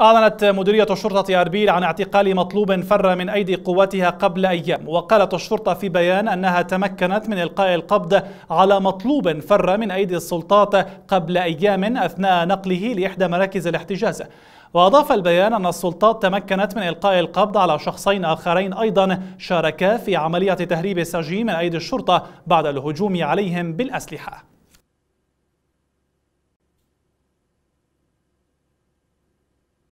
أعلنت مديرية الشرطة أربيل عن اعتقال مطلوب فر من أيدي قواتها قبل أيام وقالت الشرطة في بيان أنها تمكنت من إلقاء القبض على مطلوب فر من أيدي السلطات قبل أيام أثناء نقله لإحدى مراكز الاحتجاز وأضاف البيان أن السلطات تمكنت من إلقاء القبض على شخصين آخرين أيضا شاركا في عملية تهريب السجين من أيدي الشرطة بعد الهجوم عليهم بالأسلحة